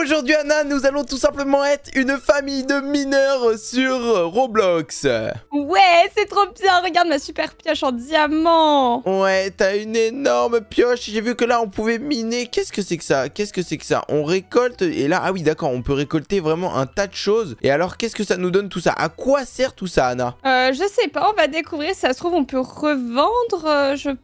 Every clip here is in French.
Aujourd'hui Anna, nous allons tout simplement être une famille de mineurs sur Roblox. Ouais, c'est trop bien, regarde ma super pioche en diamant. Ouais, t'as une énorme pioche, j'ai vu que là on pouvait miner. Qu'est-ce que c'est que ça Qu'est-ce que c'est que ça On récolte et là, ah oui d'accord, on peut récolter vraiment un tas de choses. Et alors qu'est-ce que ça nous donne tout ça À quoi sert tout ça Anna euh, Je sais pas, on va découvrir, si ça se trouve on peut revendre, euh, je je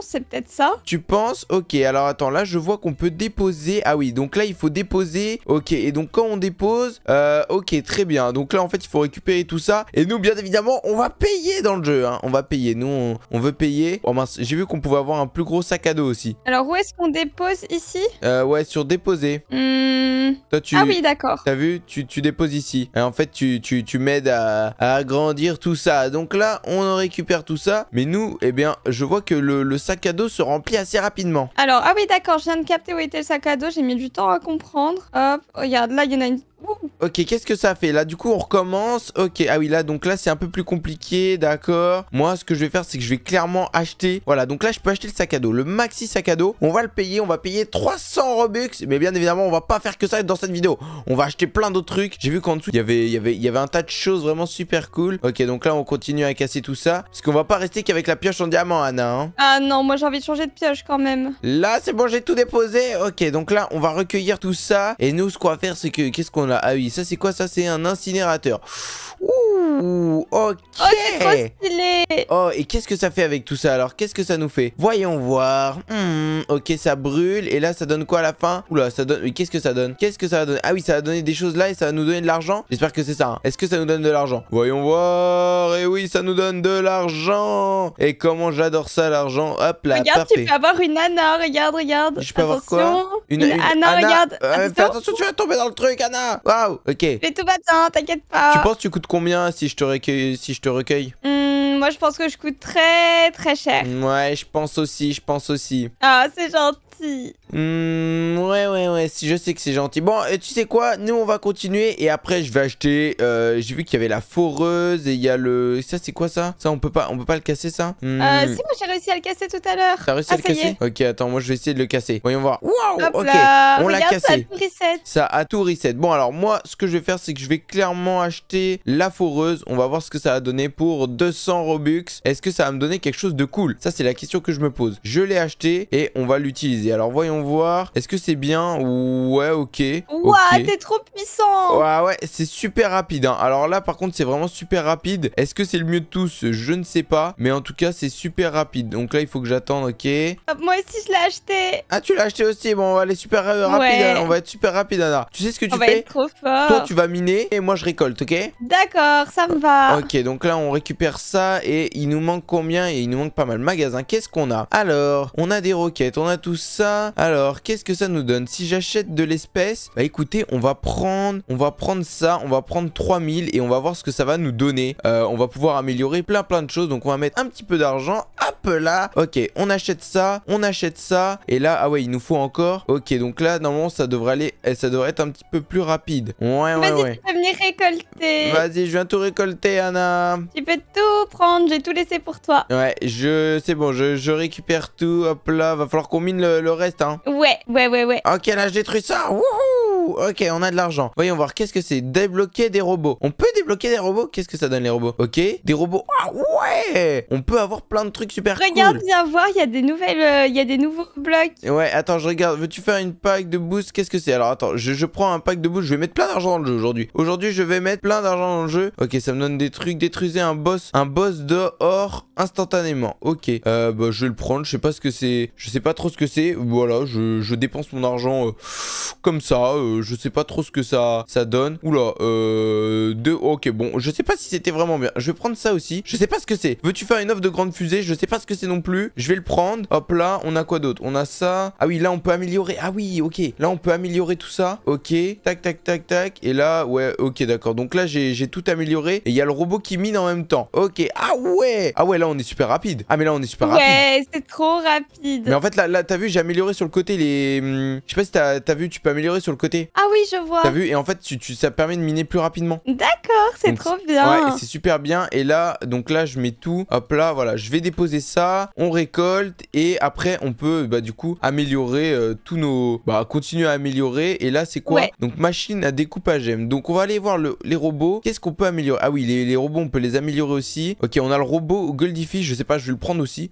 c'est peut-être ça. Tu penses Ok, alors attends, là je vois qu'on peut déposer. Ah oui, donc là il faut déposer. Ok, et donc quand on dépose, euh, ok, très bien. Donc là en fait il faut récupérer tout ça. Et nous, bien évidemment, on va payer dans le jeu. Hein, on va payer. Nous, on, veut payer. Oh mince, j'ai vu qu'on pouvait avoir un plus gros sac à dos aussi. Alors où est-ce qu'on dépose ici euh, Ouais, sur déposer. Hmm, Toi, tu... Ah oui, d'accord. T'as vu tu, déposes ici. Et en fait, tu, m'aides à, agrandir tout ça. Donc là, on récupère tout ça. Mais nous, eh bien, je vois que le le sac à dos se remplit assez rapidement. Alors, ah oui, d'accord, je viens de capter où était le sac à dos, j'ai mis du temps à comprendre. Hop, regarde, là, il y en a une Ok, qu'est-ce que ça fait Là, du coup, on recommence. Ok, ah oui, là, donc là, c'est un peu plus compliqué, d'accord. Moi, ce que je vais faire, c'est que je vais clairement acheter. Voilà, donc là, je peux acheter le sac à dos. Le maxi sac à dos, on va le payer. On va payer 300 Robux. Mais bien évidemment, on va pas faire que ça dans cette vidéo. On va acheter plein d'autres trucs. J'ai vu qu'en dessous, y il y, avait, y avait un tas de choses vraiment super cool. Ok, donc là, on continue à casser tout ça. Parce qu'on va pas rester qu'avec la pioche en diamant, Anna. Hein. Ah non, moi, j'ai envie de changer de pioche quand même. Là, c'est bon, j'ai tout déposé. Ok, donc là, on va recueillir tout ça. Et nous, ce qu'on va faire, c'est que qu'est-ce qu'on ah oui, ça c'est quoi ça C'est un incinérateur. Ouh, ok. Oh, c'est stylé. Oh, et qu'est-ce que ça fait avec tout ça alors Qu'est-ce que ça nous fait Voyons voir. Hmm, ok, ça brûle. Et là, ça donne quoi à la fin Oula, ça donne. qu'est-ce que ça donne Qu'est-ce que ça va donner Ah oui, ça va donner des choses là et ça va nous donner de l'argent. J'espère que c'est ça. Hein. Est-ce que ça nous donne de l'argent Voyons voir. Et eh oui, ça nous donne de l'argent. Et comment j'adore ça, l'argent. Hop là, Regarde, tu peux avoir une Anna. Regarde, regarde. Je peux attention. avoir une, Anna, regarde. Euh, attention. tu vas tomber dans le truc, Anna. Waouh, ok. Mais tout va hein, t'inquiète pas. Tu penses que tu coûtes combien si je te recueille, si je te recueille hmm, Moi, je pense que je coûte très, très cher. Ouais, je pense aussi, je pense aussi. Ah, c'est gentil. Hmm, ouais, ouais, ouais, si je sais que c'est gentil. Bon, tu sais quoi, nous on va continuer et après je vais acheter. Euh, j'ai vu qu'il y avait la foreuse et il y a le. Ça, c'est quoi ça Ça, on peut pas on peut pas le casser ça hmm. Euh, si, moi j'ai réussi à le casser tout à l'heure. T'as réussi à ah, le casser Ok, attends, moi je vais essayer de le casser. Voyons voir. Waouh on l'a cassé. Ça a tout reset. Ça a tout Bon, alors moi, ce que je vais faire, c'est que je vais clairement acheter la foreuse. On va voir ce que ça va donner pour 200 Robux. Est-ce que ça va me donner quelque chose de cool Ça, c'est la question que je me pose. Je l'ai acheté et on va l'utiliser. Alors, voyons voir. Est-ce que c'est bien Ouais, ok. ouais t'es trop puissant Ouais, ouais, c'est super rapide. Hein. Alors là, par contre, c'est vraiment super rapide. Est-ce que c'est le mieux de tous Je ne sais pas. Mais en tout cas, c'est super rapide. Donc là, il faut que j'attende, ok ah, Moi aussi, je l'ai acheté. Ah, tu l'as acheté aussi Bon, on va aller super euh, rapide. On va être super rapide, Anna. Tu sais ce que tu on fais va être trop fort. Toi, tu vas miner et moi, je récolte, ok D'accord, ça me va. Ok, donc là, on récupère ça et il nous manque combien Et il nous manque pas mal. de magasins, qu'est-ce qu'on a Alors, on a des roquettes, on a tout ça. Alors, alors, qu'est-ce que ça nous donne Si j'achète de l'espèce, bah écoutez, on va prendre, on va prendre ça, on va prendre 3000 et on va voir ce que ça va nous donner. Euh, on va pouvoir améliorer plein plein de choses, donc on va mettre un petit peu d'argent. Hop là Ok, on achète ça, on achète ça, et là, ah ouais, il nous faut encore. Ok, donc là, normalement, ça devrait aller, eh, ça devrait être un petit peu plus rapide. Ouais, ouais, ouais. Vas-y, Tu peux venir récolter. Vas-y, je viens tout récolter, Anna. Tu peux tout prendre, j'ai tout laissé pour toi. Ouais, je, c'est bon, je, récupère tout, hop là, va falloir qu'on mine le reste, hein. Ouais, ouais, ouais, ouais. Ok, là, je détruis ça. Wouhou ok, on a de l'argent. Voyons voir, qu'est-ce que c'est Débloquer des robots. On peut débloquer des robots Qu'est-ce que ça donne les robots Ok, des robots. Ah ouais On peut avoir plein de trucs super Regarde, bien voir, il y a des nouvelles, euh, il y a des nouveaux blocs. Ouais, attends, je regarde. Veux-tu faire une pack de boost Qu'est-ce que c'est Alors attends, je, prends un pack de boost. Je vais mettre plein d'argent dans le jeu aujourd'hui. Aujourd'hui, je vais mettre plein d'argent dans le jeu. Ok, ça me donne des trucs. Détruisez un boss, un boss dehors instantanément. Ok, euh, bah, je vais le prendre. Je sais pas ce que c'est. Je sais pas trop ce que c'est. Voilà, je, je dépense mon argent euh, comme ça. Euh, euh, je sais pas trop ce que ça, ça donne. Oula, euh, deux, ok, bon, je sais pas si c'était vraiment bien. Je vais prendre ça aussi. Je sais pas ce que c'est. Veux-tu faire une offre de grande fusée Je sais pas ce que c'est non plus. Je vais le prendre. Hop là, on a quoi d'autre On a ça. Ah oui, là, on peut améliorer. Ah oui, ok. Là, on peut améliorer tout ça. Ok, tac, tac, tac, tac. Et là, ouais, ok, d'accord. Donc là, j'ai tout amélioré. Et il y a le robot qui mine en même temps. Ok, ah ouais Ah ouais, là, on est super rapide. Ah, mais là, on est super rapide. Ouais, c'est trop rapide. Mais en fait, là, là t'as vu, j'ai amélioré sur le côté les... Hmm, je sais pas si t'as as vu, tu peux améliorer sur le côté ah oui, je vois. T'as vu Et en fait, tu, ça permet de miner plus rapidement. D'accord, c'est trop bien. Ouais, c'est super bien. Et là, donc là, je mets tout. Hop là, voilà, je vais déposer ça. On récolte et après, on peut, bah, du coup, améliorer euh, tous nos... Bah, continuer à améliorer. Et là, c'est quoi Donc, machine à découpage M. Donc, on va aller voir les robots. Qu'est-ce qu'on peut améliorer Ah oui, les, robots, on peut les améliorer aussi. Ok, on a le robot Goldifish Je sais pas, je vais le prendre aussi.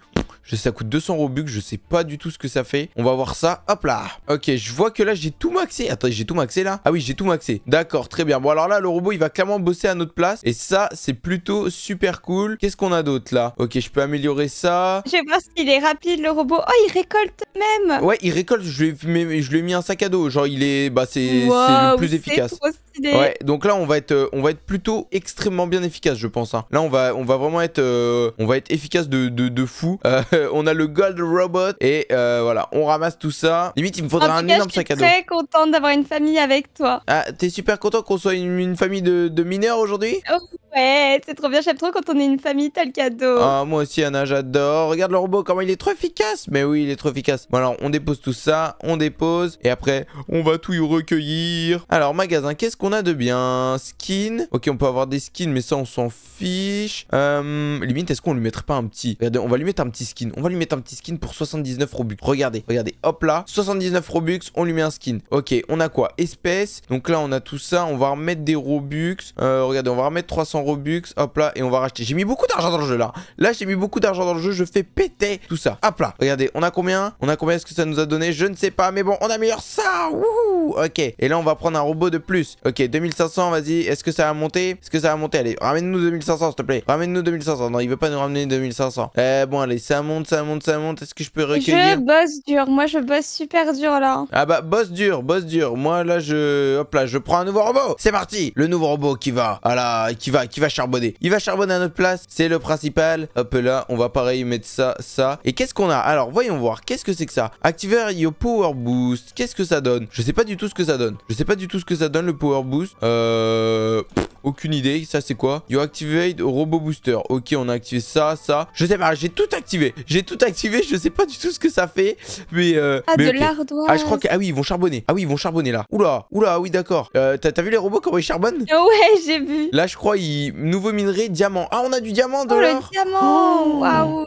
ça coûte 200 Robux. Je sais pas du tout ce que ça fait. On va voir ça. Hop là. Ok, je vois que là, j'ai tout maxé. Attends, j'ai tout maxé là Ah oui, j'ai tout maxé. D'accord, très bien. Bon, alors là, le robot, il va clairement bosser à notre place. Et ça, c'est plutôt super cool. Qu'est-ce qu'on a d'autre là Ok, je peux améliorer ça. Je pense qu'il est rapide, le robot. Oh, il récolte même. Ouais, il récolte. Je lui ai, je mis un sac à dos. Genre, il est. Bah, c'est C'est le plus efficace. Ouais, donc là, on va être, euh, on va être plutôt extrêmement bien efficace, je pense. Hein. Là, on va, on va vraiment être, euh, on va être efficace de, de, de fou. Euh, on a le Gold Robot et voilà, on ramasse tout ça. Limite, il me faudra un énorme sac à dos. Je suis très content d'avoir une famille avec toi. Ah, t'es super content qu'on soit une, famille de, mineurs aujourd'hui oh, Ouais, c'est trop bien, j'aime trop quand on est une famille, t'as le cadeau. Ah, moi aussi, Anna, j'adore. Regarde le robot, comment il est trop efficace. Mais oui, il est trop efficace. Bon, alors, on dépose tout ça, on dépose, et après, on va tout y recueillir. Alors, magasin, qu'est-ce qu'on a de bien Skin. Ok, on peut avoir des skins, mais ça, on s'en fiche. Euh, limite, est-ce qu'on lui mettrait pas un petit Regardez, on va lui mettre un petit skin. On va lui mettre un petit skin pour 79 Robux. Regardez, regardez, hop là, 79 Robux, on lui met un skin. Ok, on a quoi espèce Donc là, on a tout ça. On va remettre des Robux. Euh, regardez, on va remettre 300 Robux. Hop là, et on va racheter. J'ai mis beaucoup d'argent dans le jeu là. Là, j'ai mis beaucoup d'argent dans le jeu. Je fais péter tout ça. Hop là. Regardez, on a combien On a combien est-ce que ça nous a donné Je ne sais pas. Mais bon, on améliore ça. Ok. Et là, on va prendre un robot de plus. Ok, 2500, vas-y. Est-ce que ça va monter Est-ce que ça va monter Allez, ramène-nous 2500, s'il te plaît. Ramène-nous 2500. Non, il veut pas nous ramener 2500. Eh bon, allez, ça monte, ça monte, ça monte. Est-ce que je peux recueillir Je bosse dur. Moi, je bosse super dur là. Ah bah, bosse dur, bosse dur. Moi, là, je... Hop là, je prends un nouveau robot. C'est parti Le nouveau robot qui va... à la qui va, qui va charbonner. Il va charbonner à notre place. C'est le principal. Hop là, on va pareil mettre ça, ça. Et qu'est-ce qu'on a Alors, voyons voir. Qu'est-ce que c'est que ça Activer your power boost. Qu'est-ce que ça donne Je sais pas du tout ce que ça donne. Je sais pas du tout ce que ça donne, le power boost. Euh... aucune idée. Ça, c'est quoi You activate robot booster. Ok, on a activé ça, ça. Je sais pas, j'ai tout activé. J'ai tout activé. Je sais pas du tout ce que ça fait. Mais... Euh, ah, de l'ardoise. Ah, je crois que... Ah oui, ils vont charbonner. Ah oui, ils vont charbonner là. Oula, oula, oui, d'accord. Euh, t'as vu les robots comment ils charbonnent Ouais, j'ai vu. Là, je crois, il... nouveau minerai, diamant. Ah, on a du diamant de oh, le diamant Waouh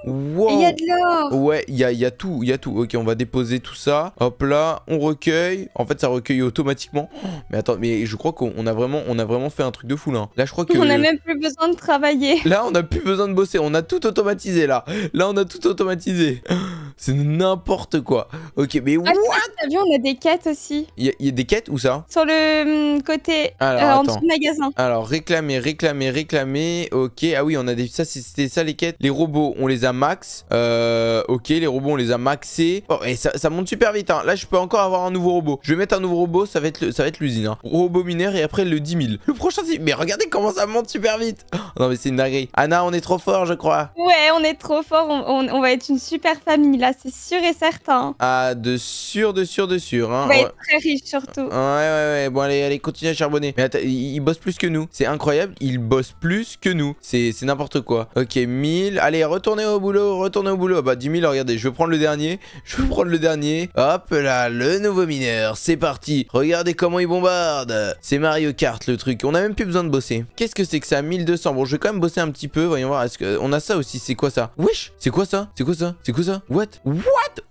Il y a de l'or Ouais, il y a, tout, il y a tout. Ok, on va déposer tout ça. Hop là, on recueille. En fait, ça recueille automatiquement. Mais attends, mais je crois qu'on a vraiment on a vraiment fait un truc de fou là. Là, je crois que... On a même plus besoin de travailler. Là, on a plus besoin de bosser. On a tout automatisé là. Là, on a tout automatisé. C'est n'importe quoi. Ok, mais ah, what T'as vu, on a des quêtes aussi. Il des quêtes ou ça Sur le hum, côté euh, en dessous du magasin. Alors réclamer, réclamer, réclamer. Ok, ah oui, on a des... ça, c'était ça les quêtes. Les robots, on les a max. Euh, ok, les robots, on les a maxés. Oh, et ça, ça monte super vite. Hein. Là, je peux encore avoir un nouveau robot. Je vais mettre un nouveau robot, ça va être ça va être l'usine. Hein. Robot mineur et après le 10 000. Le prochain, mais regardez comment ça monte super vite. Oh, non mais c'est une dinguerie. Anna, on est trop fort, je crois. Ouais, on est trop fort. On, va être une super famille là, c'est sûr et certain. Ah, de sûr, de sûr, de sûr. Hein. On va être très riche sur Ouais, ouais, ouais. Bon, allez, allez, continue à charbonner. Mais attends, il, bosse plus que nous. C'est incroyable, il bosse plus que nous. C'est n'importe quoi. Ok, 1000. Allez, retournez au boulot, retournez au boulot. Ah bah, 10 000, regardez, je vais prendre le dernier. Je vais prendre le dernier. Hop là, le nouveau mineur. C'est parti. Regardez comment il bombarde. C'est Mario Kart, le truc. On a même plus besoin de bosser. Qu'est-ce que c'est que ça 1200. Bon, je vais quand même bosser un petit peu. Voyons voir. Est-ce qu'on a ça aussi C'est quoi ça Wesh C'est quoi ça C'est quoi ça C'est quoi ça What What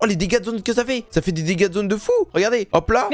Oh, les dégâts de zone que ça fait Ça fait des dégâts de zone de fou Regardez Hop là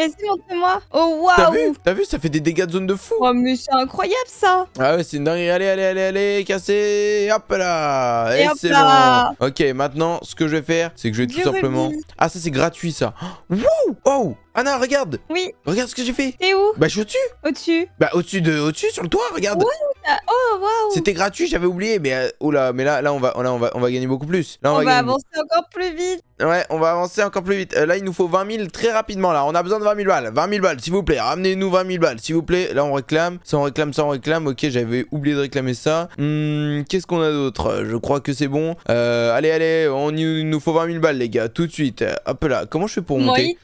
moi. Oh, waouh. T'as vu T'as vu Ça fait des dégâts de zone de fou. Oh, mais c'est incroyable ça. Ah ouais, c'est une dinguerie. Allez, allez, allez, allez, cassez. Hop là. Et, c'est bon. Ok, maintenant, ce que je vais faire, c'est que je vais tout simplement. Ah, ça, c'est gratuit ça. Wouh Oh, oh non regarde Oui Regarde ce que j'ai fait T'es où Bah, je suis au-dessus Au-dessus Bah, au-dessus de, au-dessus, sur le toit, regarde oui, Oh, waouh C'était gratuit, j'avais oublié, mais euh, oh là, mais là, là, on va, on va, gagner beaucoup plus. on, va, avancer encore plus vite Ouais, on va avancer encore plus vite. Euh, là, il nous faut 20 000 très rapidement, là. On a besoin de 20 000 balles. 20 000 balles, s'il vous plaît. Ramenez-nous 20 000 balles, s'il vous plaît. Là, on réclame. Ça, on réclame, ça, on réclame. Ok, j'avais oublié de réclamer ça. Hmm, qu'est-ce qu'on a d'autre euh, Je crois que c'est bon. allez, allez, on, nous faut 20 000 balles, les gars, tout de suite. Hop là, comment je fais pour monter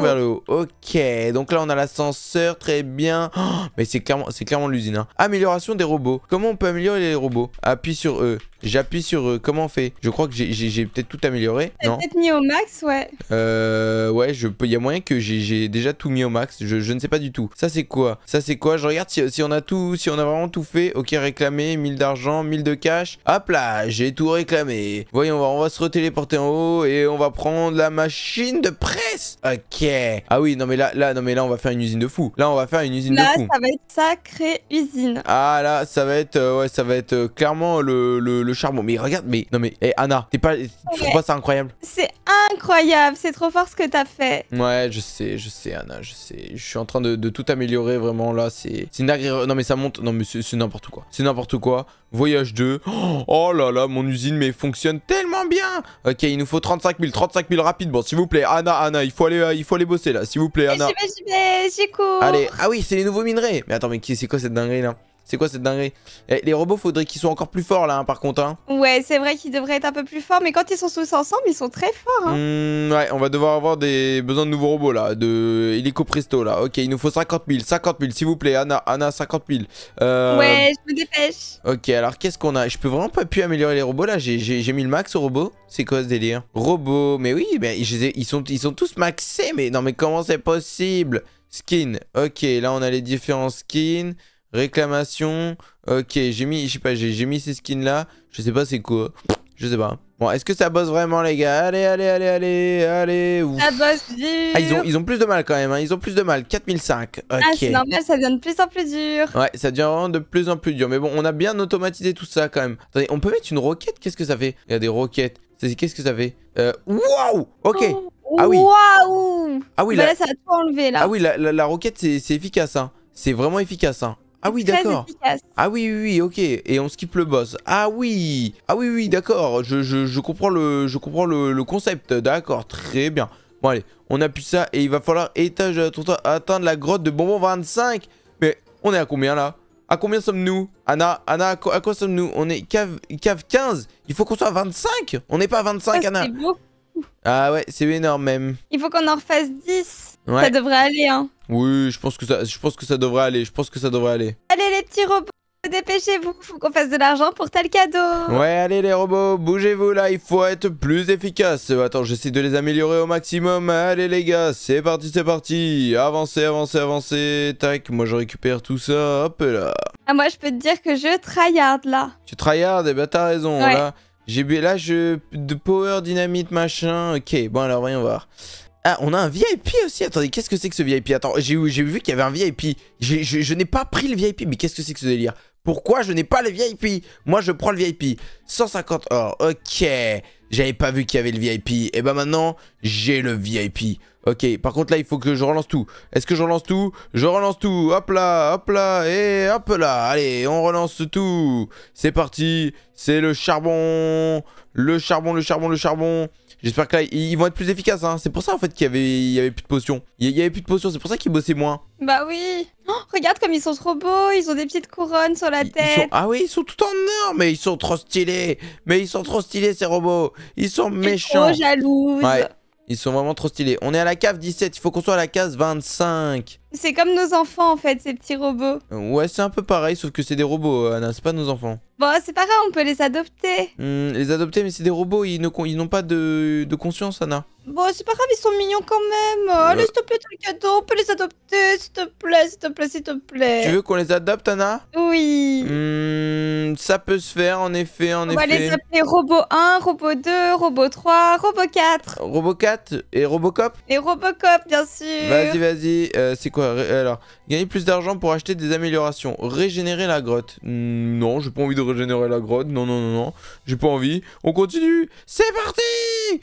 vers le haut. Ok, donc là on a l'ascenseur, très bien. Oh, mais c'est clairement, clairement l'usine. Hein. Amélioration des robots. Comment on peut améliorer les robots Appuie sur eux. J'appuie sur euh, comment on fait. Je crois que j'ai peut-être tout amélioré. Non. Peut-être mis au max, ouais. Euh, ouais, je peux. Il y a moyen que j'ai déjà tout mis au max. Je, ne sais pas du tout. Ça c'est quoi Ça c'est quoi Je regarde si, on a tout, si on a vraiment tout fait. Ok, réclamer 1000 d'argent, 1000 de cash. Hop là, j'ai tout réclamé. Voyons, on va, on va se retéléporter en haut et on va prendre la machine de presse. Ok. Ah oui, non mais là, là, non mais là, on va faire une usine de fou. Là, on va faire une usine de fou. Là, ça va être sacrée usine. Ah là, ça va être, euh, ouais, ça va être euh, clairement le, le charbon. Mais regarde, mais non, mais hey, eh, Anna, t'es pas. Tu trouves pas ça incroyable C'est incroyable, c'est trop fort ce que t'as fait. Ouais, je sais, je sais, Anna, je sais. Je suis en train de, tout améliorer vraiment là. C'est une agré... Non, mais ça monte. Non, mais c'est n'importe quoi. C'est n'importe quoi. Voyage 2. Oh là là, mon usine, mais fonctionne tellement bien. Ok, il nous faut 35 000, 35 000 rapide. Bon, s'il vous plaît, Anna, Anna, il faut aller, euh, il faut aller bosser là. S'il vous plaît, eh, Anna. J'y vais, j'y vais, j'y cours. Allez, ah oui, c'est les nouveaux minerais. Mais attends, mais c'est quoi cette dinguerie là c'est quoi cette dinguerie eh, Les robots, faudrait qu'ils soient encore plus forts là, hein, par contre. Hein. Ouais, c'est vrai qu'ils devraient être un peu plus forts, mais quand ils sont tous ensemble, ils sont très forts. Hein. Mmh, ouais, on va devoir avoir des besoin de nouveaux robots là, de hélico Presto là. Ok, il nous faut 50 000, 50 000, s'il vous plaît, Anna, Anna, 50 000. Euh, ouais, je me dépêche. Ok, alors qu'est-ce qu'on a Je peux vraiment pas plus améliorer les robots là J'ai mis le max au robot C'est quoi ce délire Robot, mais oui, mais ils sont, ils sont tous maxés, mais non, mais comment c'est possible Skin, ok, là on a les différents skins. Réclamation. Ok, j'ai mis, je sais pas, j'ai mis ces skins là. Je sais pas c'est quoi. Je sais pas. Bon, est-ce que ça bosse vraiment, les gars Allez, allez, allez, allez, allez. Ça bosse dur. Ah, ils ont, ils ont plus de mal quand même. Hein. Ils ont plus de mal. 4005. Ah, ok. Ah, c'est normal, ça devient de plus en plus dur. Ouais, ça devient vraiment de plus en plus dur. Mais bon, on a bien automatisé tout ça quand même. Attendez, on peut mettre une roquette Qu'est-ce que ça fait Il y a des roquettes. Qu'est-ce que ça fait euh, Waouh Ok. Oh, ah oui. Waouh Ah oui, bah là, ça a tout enlevé là. Ah oui, la, la roquette, c'est efficace. Hein. C'est vraiment efficace. Hein. Ah oui, d'accord. Ah oui, oui, ok. Et on skip le boss. Ah oui, ah oui, oui, d'accord. Je, je, je, comprends le, je comprends le, concept. D'accord, très bien. Bon, allez, on appuie ça et il va falloir étage atteindre la grotte de bonbon 25. Mais on est à combien là À combien sommes-nous Anna, Anna, à quoi, sommes-nous On est cave, cave 15. Il faut qu'on soit à 25. On n'est pas à 25, Anna. Ah ouais, c'est énorme même. Il faut qu'on en refasse 10. Ça devrait aller, hein. Oui, je pense que ça, je pense que ça devrait aller. Je pense que ça devrait aller. Allez les petits robots, dépêchez vous Faut qu'on fasse de l'argent pour tel cadeau. Ouais, allez les robots, bougez-vous là. Il faut être plus efficace. Attends, j'essaie de les améliorer au maximum. Allez les gars, c'est parti, c'est parti. Avancez, avancez, avancez. Tac, moi je récupère tout ça. Hop là. Ah moi je peux te dire que je tryhard là. Tu tryhard, et eh ben t'as raison J'ai là. là je de power dynamite machin. Ok, bon alors voyons voir. Ah, on a un VIP aussi. Attendez, qu'est-ce que c'est que ce VIP Attends, j'ai vu qu'il y avait un VIP. Je, n'ai pas pris le VIP, mais qu'est-ce que c'est que ce délire Pourquoi je n'ai pas le VIP Moi, je prends le VIP. 150 or, ok. J'avais pas vu qu'il y avait le VIP. Et bah ben maintenant, j'ai le VIP. Ok, par contre là, il faut que je relance tout. Est-ce que je relance tout Je relance tout. Hop là, hop là, et hop là. Allez, on relance tout. C'est parti. C'est le charbon. Le charbon, le charbon, le charbon. J'espère que là, ils vont être plus efficaces. Hein. C'est pour ça en fait qu'il y avait, il y avait plus de potions. Il y avait plus de potions. C'est pour ça qu'ils bossaient moins. Bah oui. Oh, regarde comme ils sont trop beaux. Ils ont des petites couronnes sur la tête. Ah oui, ils sont tout en or. Mais ils sont trop stylés. Mais ils sont trop stylés ces robots. Ils sont méchants. Trop jaloux ils sont vraiment trop stylés. On est à la cave 17. Il faut qu'on soit à la case 25. C'est comme nos enfants en fait, ces petits robots. Euh, ouais, c'est un peu pareil, sauf que c'est des robots, Anna, c'est pas nos enfants. Bon, c'est pas grave, on peut les adopter. Hmm, les adopter, mais c'est des robots, ils n'ont pas de, de, conscience, Anna. Bon, c'est pas grave, ils sont mignons quand même. Euh, Allez, s'il te plaît, le cadeau, on peut les adopter, s'il te plaît, s'il te plaît, s'il te plaît. Tu veux qu'on les adopte, Anna Oui. Hmm, ça peut se faire, en effet, en effet. On va les appeler Robot 1, Robot 2, Robot 3, Robot 4. Robot 4 et Robocop Et Robocop, bien sûr. Vas-y, vas-y, euh, c'est quoi alors, gagner plus d'argent pour acheter des améliorations. Régénérer la grotte. Non, j'ai pas envie de régénérer la grotte. Non, non, non, non. J'ai pas envie. On continue. C'est parti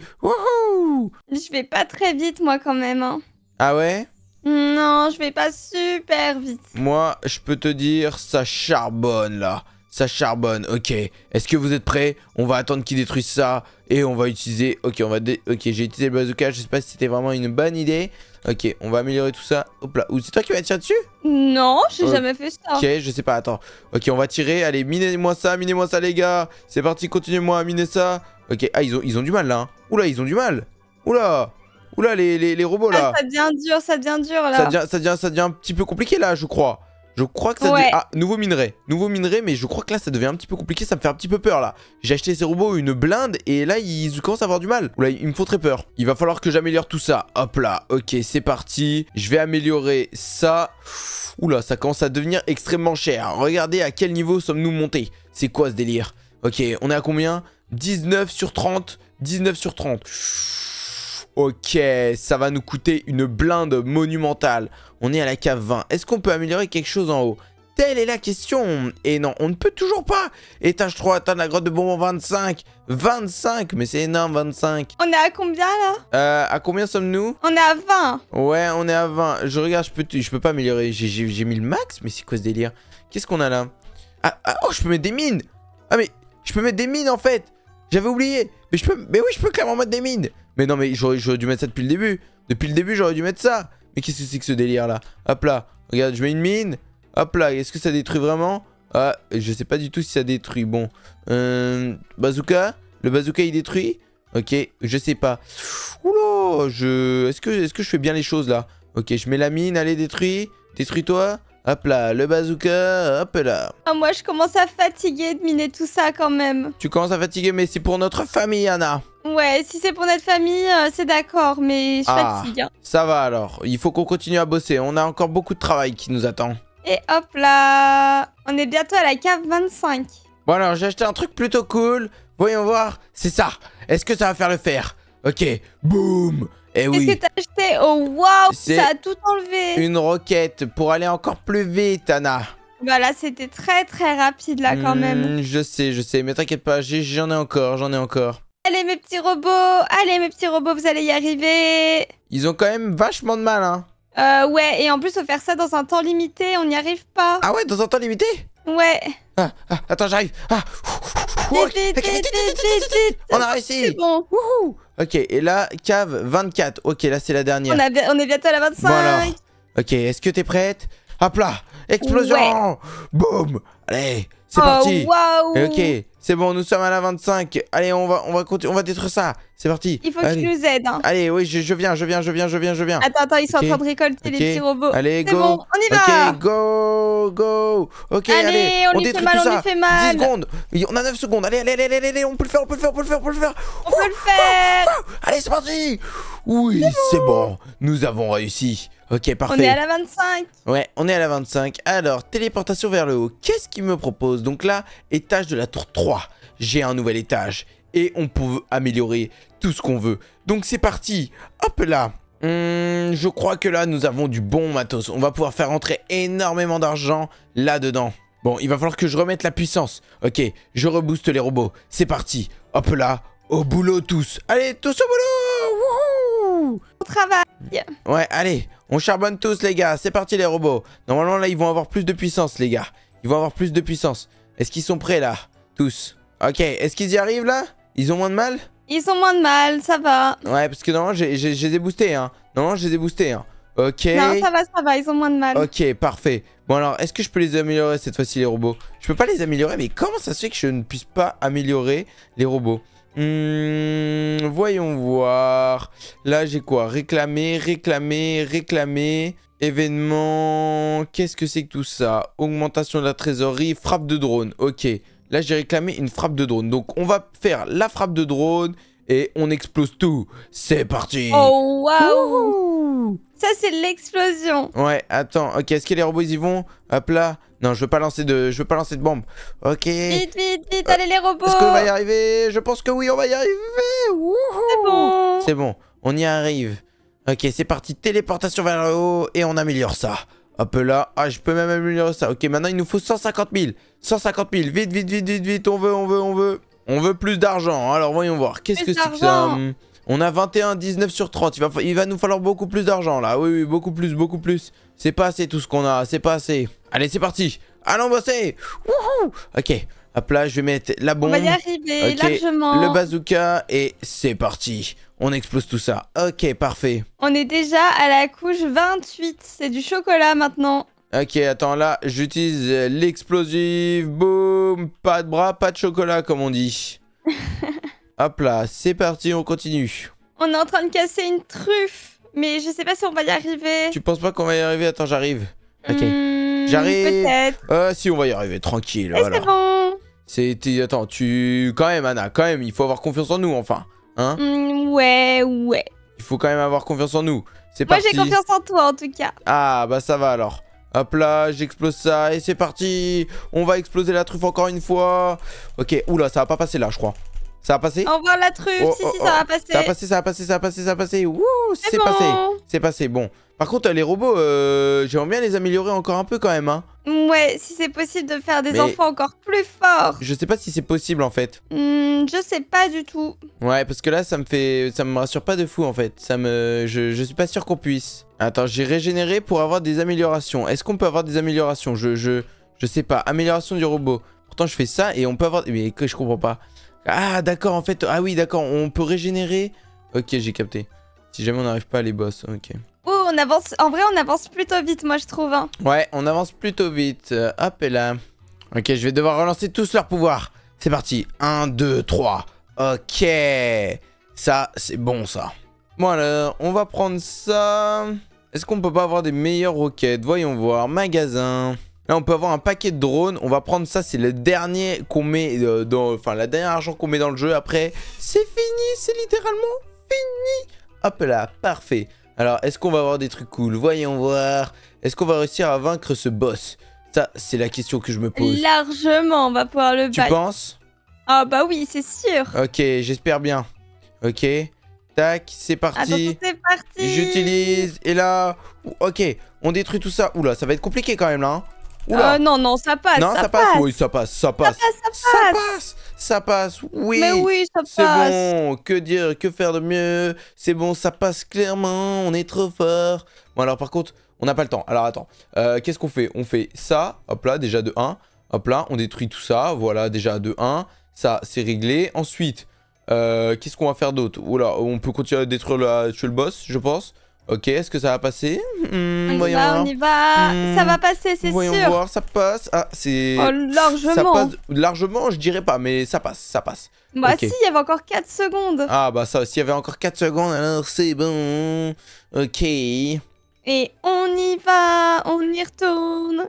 Je vais pas très vite, moi, quand même. Hein. Ah ouais Non, je vais pas super vite. Moi, je peux te dire, ça charbonne, là. Ça charbonne, ok. Est-ce que vous êtes prêts On va attendre qu'ils détruisent ça. Et on va utiliser... Ok, on va... Ok, j'ai utilisé le bazooka. Je sais pas si c'était vraiment une bonne idée. Ok, on va améliorer tout ça. Hop là. c'est toi qui vas tirer dessus Non, j'ai n'ai jamais fait ça. Ok, je sais pas. Attends. Ok, on va tirer. Allez, minez-moi ça, minez-moi ça, les gars. C'est parti, continuez-moi à miner ça. Ok, ah, ils ont, ils ont du mal, là. Hein. Oula, ils ont du mal. Oula. Oula, les, les, les robots, ah, là. Ah, ça devient dur, ça devient dur, là. Ça devient, ça, devient, ça devient un petit peu compliqué, là, je crois. Je crois que ça devient... Ah, nouveau minerai. Nouveau minerai, mais je crois que là, ça devient un petit peu compliqué. Ça me fait un petit peu peur, là. J'ai acheté ces robots une blinde, et là, ils commencent à avoir du mal. Oula, il me faut très peur. Il va falloir que j'améliore tout ça. Hop là, ok, c'est parti. Je vais améliorer ça. Oula, ça commence à devenir extrêmement cher. Regardez à quel niveau sommes-nous montés. C'est quoi ce délire Ok, on est à combien 19 sur 30. 19 sur 30. Ok, ça va nous coûter une blinde monumentale. On est à la cave 20. Est-ce qu'on peut améliorer quelque chose en haut Telle est la question. Et non, on ne peut toujours pas. Étage 3, atteindre la grotte de bonbons 25. 25, mais c'est énorme 25. On est à combien là Euh, à combien sommes-nous On est à 20. Ouais, on est à 20. Je regarde, je peux, je peux pas améliorer. J'ai mis le max, mais c'est quoi ce délire Qu'est-ce qu'on a là ah, ah, oh, je peux mettre des mines. Ah, mais je peux mettre des mines en fait. J'avais oublié. Mais je peux, mais oui, je peux clairement mettre des mines. Mais non, mais j'aurais dû mettre ça depuis le début. Depuis le début, j'aurais dû mettre ça. Mais qu'est-ce que c'est que ce délire là Hop là, regarde, je mets une mine. Hop là, est-ce que ça détruit vraiment Ah, je sais pas du tout si ça détruit. Bon, euh, bazooka, le bazooka il détruit Ok, je sais pas. Oula, je, est-ce que, est-ce que je fais bien les choses là Ok, je mets la mine, allez détruis, détruis-toi. Hop là, le bazooka, hop là. Ah moi, je commence à fatiguer de miner tout ça quand même. Tu commences à fatiguer, mais c'est pour notre famille, Anna. Ouais, si c'est pour notre famille, euh, c'est d'accord, mais je ah, fatigue. Hein. Ça va alors, il faut qu'on continue à bosser. On a encore beaucoup de travail qui nous attend. Et hop là, on est bientôt à la cave 25. Bon alors, j'ai acheté un truc plutôt cool. Voyons voir, c'est ça. Est-ce que ça va faire le faire Ok, boum eh Qu'est-ce que t'as acheté Oh waouh, ça a tout enlevé. Une roquette pour aller encore plus vite, Anna. Bah c'était très très rapide là quand hmm, même. Je sais, je sais, mais t'inquiète pas, j'en ai, encore, j'en ai encore. Allez mes petits robots, allez mes petits robots, vous allez y arriver. Ils ont quand même vachement de mal, hein. Euh, ouais, et en plus, faut faire ça dans un temps limité, on n'y arrive pas. Ah ouais, dans un temps limité Ouais. Ah, ah, attends, j'arrive. On a réussi. C'est bon. Wouhou. Ok, et là, cave 24. Ok, là, c'est la dernière. On, est bientôt à la 25. Ok, est-ce que t'es prête Hop là Explosion Boum Allez, c'est oh, parti Ok, c'est bon, nous sommes à la 25. Allez, on va, on va, continuer, on va détruire ça. C'est parti. Il faut que tu nous aides. Hein. Allez, oui, je, viens, je viens, je viens, je viens, je viens. Attends, attends, ils sont en train de récolter les petits robots. Allez, go. Bon, on y va. Ok, go, go. Ok, allez, on, lui fait mal, on Lui fait mal. 10 secondes. On a 9 secondes. Allez, allez, allez, allez, allez, on peut le faire, on peut le faire, on peut le faire, on peut le faire. On peut le oh, faire. Oh, oh. Allez, c'est parti. Oui, c'est bon. bon. Nous avons réussi. Ok, parfait. On est à la 25. Ouais, on est à la 25. Alors, téléportation vers le haut. Qu'est-ce qu'il me propose Donc là, étage de la tour 3. J'ai un nouvel étage et on peut améliorer tout ce qu'on veut. Donc c'est parti Hop là hmm, je crois que là, nous avons du bon matos. On va pouvoir faire entrer énormément d'argent là-dedans. Bon, il va falloir que je remette la puissance. Ok, je rebooste les robots. C'est parti. Hop là, au boulot tous. Allez, tous au boulot Wouhou On travaille Ouais, allez, on charbonne tous, les gars. C'est parti, les robots. Normalement, là, ils vont avoir plus de puissance, les gars. Ils vont avoir plus de puissance. Est-ce qu'ils sont prêts, là Tous. Ok, est-ce qu'ils y arrivent, là Ils ont moins de mal ils ont moins de mal, ça va. Ouais, parce que normalement, j'ai déboosté, hein. Normalement, j'ai déboosté, hein. Ok. Non, ça va, ça va, ils ont moins de mal. Ok, parfait. Bon, alors, est-ce que je peux les améliorer cette fois-ci, les robots Je peux pas les améliorer, mais comment ça se fait que je ne puisse pas améliorer les robots Hum, voyons voir. Là, j'ai quoi Réclamer, réclamer, réclamer. Événement. Qu'est-ce que c'est que tout ça Augmentation de la trésorerie, frappe de drone. Ok. Là, j'ai réclamé une frappe de drone. Donc, on va faire la frappe de drone et on explose tout. C'est parti Oh, waouh Ça, c'est l'explosion Ouais, attends. Ok, est-ce que les robots, ils y vont Hop là non, je veux pas lancer de, je veux pas lancer de bombe. Ok. Vite, vite, vite, allez les robots. Est-ce qu'on va y arriver Je pense que oui, on va y arriver. C'est bon. C'est bon, on y arrive. Ok, c'est parti. Téléportation vers le haut et on améliore ça. Un peu là. Ah, je peux même améliorer ça. Ok, maintenant, il nous faut 150 000. 150 000. Vite, vite, vite, vite, vite. On veut, on veut, on veut. On veut plus d'argent. Hein. Alors, voyons voir. Qu'est-ce que c'est que ça hum On a 21, 19 sur 30. Il va, il va nous falloir beaucoup plus d'argent, là. Oui, oui, beaucoup plus, beaucoup plus. C'est pas assez tout ce qu'on a. C'est pas assez. Allez, c'est parti. Allons bosser. Wouhou. Ok. Hop là, je vais mettre la bombe. On va y arriver, largement. Le bazooka et c'est parti. On explose tout ça. Ok, parfait. On est déjà à la couche 28. C'est du chocolat maintenant. Ok, attends, là, j'utilise l'explosif. Boum Pas de bras, pas de chocolat, comme on dit. Hop là, c'est parti, on continue. On est en train de casser une truffe. Mais je sais pas si on va y arriver. Tu penses pas qu'on va y arriver Attends, j'arrive. Ok. Hmm. Hmm, J'arrive. Euh, si, on va y arriver, tranquille. C'est bon. C'était. Attends, tu. Quand même, Anna, quand même, il faut avoir confiance en nous, enfin. Hein hmm, Ouais, ouais. Il faut quand même avoir confiance en nous. C'est parti. Moi, j'ai confiance en toi, en tout cas. Ah, bah, ça va alors. Hop là, j'explose ça et c'est parti On va exploser la truffe encore une fois Ok, oula, ça va pas passer là, je crois. Ça va passer Au revoir la truffe, oh, si, oh, si, oh. ça va passer. Ça va passer, ça va passer, ça va passer, ça va passer. c'est passé. C'est passé, bon. Par contre, euh, les robots, euh, j'aimerais bien les améliorer encore un peu quand même, hein. Ouais, si c'est possible de faire des enfants encore plus forts. Je sais pas si c'est possible en fait. Hmm, je sais pas du tout. Ouais, parce que là, ça me fait, ça me rassure pas de fou en fait. Ça me, je, je suis pas sûr qu'on puisse. Attends, j'ai régénéré pour avoir des améliorations. Est-ce qu'on peut avoir des améliorations Je, je, je sais pas. Amélioration du robot. Pourtant, je fais ça et on peut avoir. Mais je comprends pas. Ah, d'accord, en fait. Ah oui, d'accord, on peut régénérer. Ok, j'ai capté. Si jamais on n'arrive pas à les boss, ok. Oh, on avance. En vrai, on avance plutôt vite, moi, je trouve. Hein. Ouais, on avance plutôt vite. Euh, hop, et là. Ok, je vais devoir relancer tous leurs pouvoirs. C'est parti. 1, 2, 3. Ok. Ça, c'est bon, ça. voilà on va prendre ça. Est-ce qu'on peut pas avoir des meilleures roquettes Voyons voir. Magasin. Là, on peut avoir un paquet de drones. On va prendre ça. C'est le dernier qu'on met euh, dans... Enfin, la dernière argent qu'on met dans le jeu. Après, c'est fini. C'est littéralement fini. Hop là, parfait. Alors, est-ce qu'on va avoir des trucs cool Voyons voir. Est-ce qu'on va réussir à vaincre ce boss Ça, c'est la question que je me pose. Largement, on va pouvoir le battre. Tu penses Ah bah oui, c'est sûr. Ok, j'espère bien. Ok. Tac, c'est parti. c'est parti. J'utilise. Et là... Ok, on détruit tout ça. Oula, ça va être compliqué quand même là. Hein. Euh, non, non, ça passe. ça, passe. Oui, ça passe, ça passe. Ça passe, ça passe. Oui. oui, ça passe. C'est bon. Que dire, que faire de mieux C'est bon, ça passe clairement. On est trop fort. Bon, alors par contre, on n'a pas le temps. Alors attends. Euh, qu'est-ce qu'on fait On fait ça. Hop là, déjà de 1. Hop là, on détruit tout ça. Voilà, déjà de 1. Ça, c'est réglé. Ensuite. Euh, qu'est-ce qu'on va faire d'autre Oula, on peut continuer à détruire le boss, je pense. Ok, est-ce que ça va passer hmm, on, voyons y va, on y va, hmm. Ça va passer, c'est sûr. Voyons voir, ça passe. Ah, c'est. Oh, largement. Ça passe... Largement, je dirais pas, mais ça passe, ça passe. Bah, si, il y avait encore 4 secondes. Ah, bah, ça, il y avait encore 4 secondes, alors c'est bon. Ok. Et on y va, on y retourne.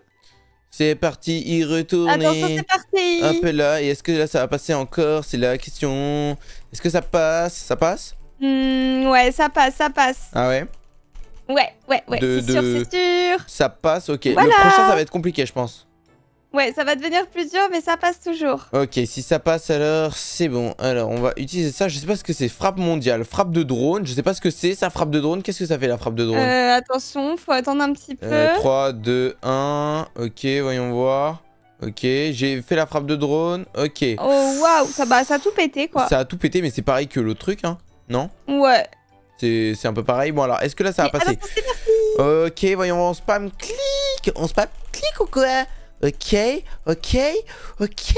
C'est parti, y retourner. Attention, c'est parti. Un peu là, et est-ce que là ça va passer encore C'est la question. Est-ce que ça passe Ça passe hmm, Ouais, ça passe, ça passe. Ah ouais Ouais, ouais, ouais, c'est sûr, c'est sûr. Ça passe, ok. Le prochain, ça va être compliqué, je pense. Ouais, ça va devenir plus dur, mais ça passe toujours. Ok, si ça passe, alors c'est bon. Alors, on va utiliser ça. Je sais pas ce que c'est. Frappe mondiale, frappe de drone. Je sais pas ce que c'est, ça, frappe de drone. Qu'est-ce que ça fait, la frappe de drone euh, Attention, faut attendre un petit peu. 3, 2, 1. Ok, voyons voir. Ok, j'ai fait la frappe de drone. Ok. Oh, waouh, ça, bah, ça a tout pété, quoi. Ça a tout pété, mais c'est pareil que l'autre truc, hein Non Ouais c'est un peu pareil. Bon, alors, est-ce que là ça va passer Ok, voyons, on spam clic On spam clic ou quoi Ok, ok, ok.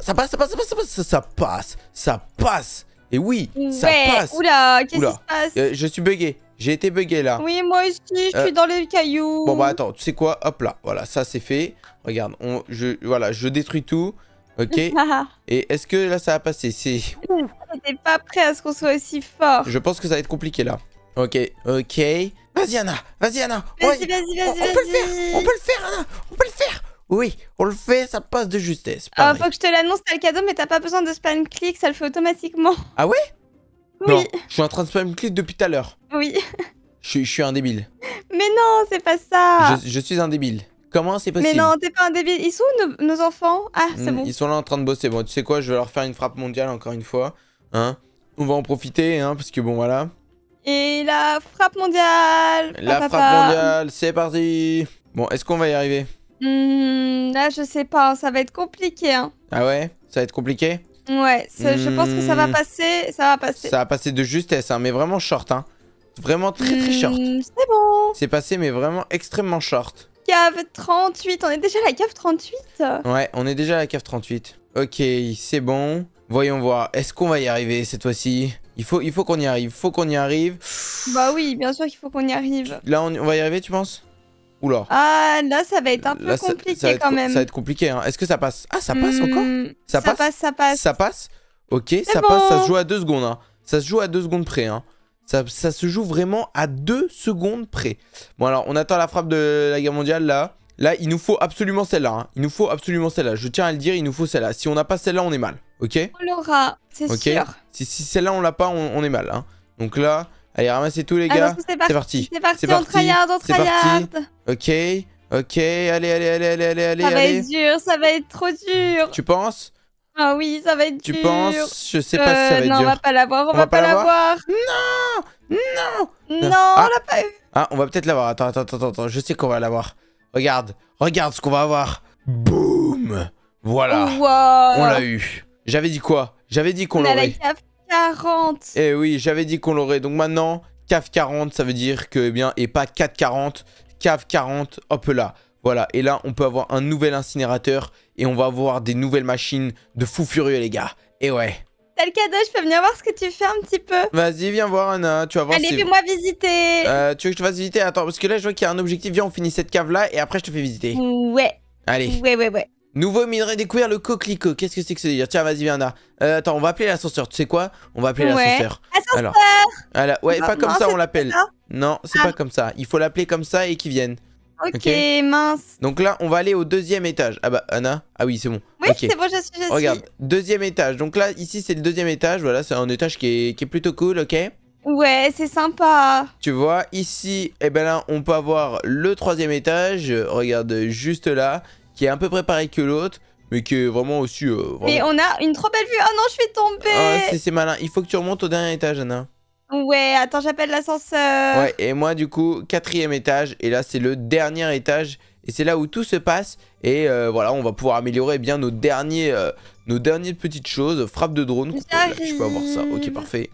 Ça passe, ça passe, ça passe, ça passe, ça passe, Et oui, ça passe. Oula, qu'est-ce qui se passe euh, Je suis bugué. J'ai été bugué là. Oui, moi aussi, je suis euh, dans les cailloux. Bon, bah attends, tu sais quoi Hop là, voilà, ça c'est fait. Regarde, on, voilà, je détruis tout. Ok. Et est-ce que là ça va passer C'est. n'était pas prêt à ce qu'on soit aussi fort. Je pense que ça va être compliqué là. Ok, ok. Vas-y Anna, vas-y Anna. Vas-y, vas-y, vas-y. On, peut le faire, on peut le faire Anna, on peut le faire. Oui, on le fait, ça passe de justesse. Ah, faut que je te l'annonce, t'as le cadeau, mais t'as pas besoin de spam click, ça le fait automatiquement. Ah ouais Oui. Non, je suis en train de spam click depuis tout à l'heure. Oui. Je, suis un débile. Mais non, c'est pas ça. je suis un débile. Comment c'est possible Mais non, t'es pas un débile. Ils sont nos, enfants Ah, c'est hmm, bon. Ils sont là en train de bosser. Bon, tu sais quoi, je vais leur faire une frappe mondiale encore une fois. Hein On va en profiter, hein, parce que bon, voilà. Et la frappe mondiale La frappe mondiale, c'est parti Bon, est-ce qu'on va y arriver mmh, Là, je sais pas, ça va être compliqué. Hein. Ah ouais Ça va être compliqué Ouais, je pense que ça va hmm. passer, ça va passer. Ça va passer de justesse, hein, mais vraiment short, hein. Vraiment très très hmm, short. c'est bon. C'est passé, mais vraiment extrêmement short cave 38. On est déjà à la cave 38 Ouais, on est déjà à la cave 38. Ok, c'est bon. Voyons voir. Est-ce qu'on va y arriver cette fois-ci il faut, il faut qu'on y arrive. Il faut qu'on y arrive. Bah oui, bien sûr qu'il faut qu'on y arrive. Là, on, va y arriver, tu penses Oula. Ah, là, ça va être un peu compliqué quand même. Ça va être compliqué. Hein. Est-ce que ça passe Ah, ça passe encore hmm, ça, passe, ça passe. Ça passe Ok, ça passe. Ça se joue à deux secondes. Hein. Ça se joue à deux secondes près. Hein. Ça, se joue vraiment à deux secondes près. Bon alors, on attend la frappe de la guerre mondiale là. Là, il nous faut absolument celle-là. Hein. Il nous faut absolument celle-là. Je tiens à le dire, il nous faut celle-là. Si on n'a pas celle-là, on est mal. Ok On l'aura, c'est sûr. Si, si celle-là, on l'a pas, on, est mal. Hein. Donc là, allez, ramassez tout les gars. C'est parti. C'est parti, c'est parti, parti, Ok, ok, allez, allez, allez, allez, allez, allez. Ça va être dur, ça va être trop dur. Tu penses Ah oui, ça va être tu dur. Tu penses Je sais pas si ça euh, va être dur. Non, on va pas l'avoir, on, va pas l'avoir. Non non Non, ah. on l'a pas eu Ah, on va peut-être l'avoir. Attends, attends, attends, attends, je sais qu'on va l'avoir. Regarde, regarde ce qu'on va avoir. Boum Voilà. On l'a eu. J'avais dit quoi J'avais dit qu'on l'aurait. CAF 40 Eh oui, j'avais dit qu'on l'aurait. Donc maintenant, CAF 40, ça veut dire que, eh bien, et pas 440, CAF 40, hop là. Voilà, et là, on peut avoir un nouvel incinérateur et on va avoir des nouvelles machines de fou furieux, les gars. Et ouais. T'as le cadeau, je peux venir voir ce que tu fais un petit peu. Vas-y, viens voir Anna, tu vas voir. Allez, si... fais-moi visiter. Euh, tu veux que je te fasse visiter Attends, parce que là, je vois qu'il y a un objectif. Viens, on finit cette cave là et après, je te fais visiter. Ouais. Allez. Ouais, ouais, ouais. Nouveau minerai découvert, le coquelicot. Qu'est-ce que c'est que ce dire Tiens, vas-y, viens là. Euh, attends, on va appeler l'ascenseur. Tu sais quoi On va appeler l'ascenseur. Ascenseur Alors. Alors, ouais, pas ah, comme ça, on l'appelle. Non, c'est pas ah. comme ça. Il faut l'appeler comme ça et qu'il vienne. ok, mince. Donc là, on va aller au deuxième étage. Ah bah, Anna. Ah oui, c'est bon. Oui, c'est bon, je suis, je Regarde, deuxième étage. Donc là, ici, c'est le deuxième étage. Voilà, c'est un étage qui est, qui est, plutôt cool, ok Ouais, c'est sympa. Tu vois, ici, eh ben là, on peut avoir le troisième étage. Regarde, juste là, qui est un peu préparé que l'autre. Mais qui est vraiment aussi... Euh, mais on a une trop belle vue. Oh non, je suis tombée. Ah, c'est malin. Il faut que tu remontes au dernier étage, Anna. Ouais, attends, j'appelle l'ascenseur. Ouais, et moi, du coup, quatrième étage. Et là, c'est le dernier étage et c'est là où tout se passe. Et euh, voilà, on va pouvoir améliorer bien nos derniers, euh, nos dernières petites choses. Frappe de drone. je peux avoir ça. Ok, parfait.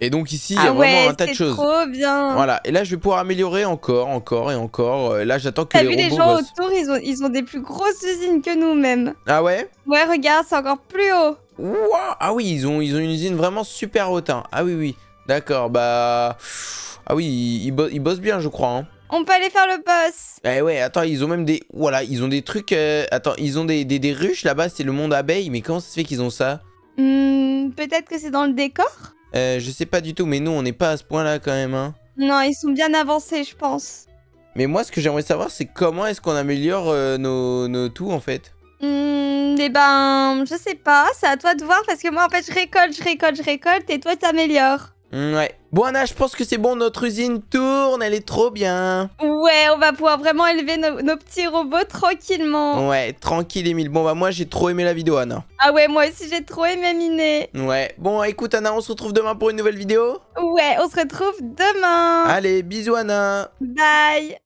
et donc ici, il y a ah vraiment un tas de choses. Trop bien. Voilà, et là je vais pouvoir améliorer encore, encore et encore. Euh, là j'attends que les robots. T'as vu les gens autour, ils ont, des plus grosses usines que nous-mêmes. Ah ouais Ouais, regarde, c'est encore plus haut. ah oui, ils ont, ils ont une usine vraiment super hautain. Hein. Ah oui, oui. D'accord, bah... Ah oui, ils, bossent bien, je crois. Hein. On peut aller faire le boss. Eh ouais, attends, ils ont même des... Voilà, ils ont des trucs... Euh, attends, ils ont des, ruches là-bas, c'est le monde abeille. Mais comment ça se fait qu'ils ont ça hmm, Peut-être que c'est dans le décor euh, Je sais pas du tout, mais nous, on n'est pas à ce point-là quand même. Hein. Non, ils sont bien avancés, je pense. Mais moi, ce que j'aimerais savoir, c'est comment est-ce qu'on améliore euh, nos, nos tout, en fait hmm, eh ben, je sais pas, c'est à toi de voir parce que moi en fait je récolte, je récolte, je récolte et toi t'améliores. Mm, ouais. Bon Anna, je pense que c'est bon, notre usine tourne, elle est trop bien. Ouais, on va pouvoir vraiment élever nos, petits robots tranquillement. Ouais, tranquille Emile. Bon bah moi j'ai trop aimé la vidéo Anna. Ah ouais, moi aussi j'ai trop aimé miner. Ouais, bon écoute Anna, on se retrouve demain pour une nouvelle vidéo. Ouais, on se retrouve demain. Allez, bisous Anna. Bye.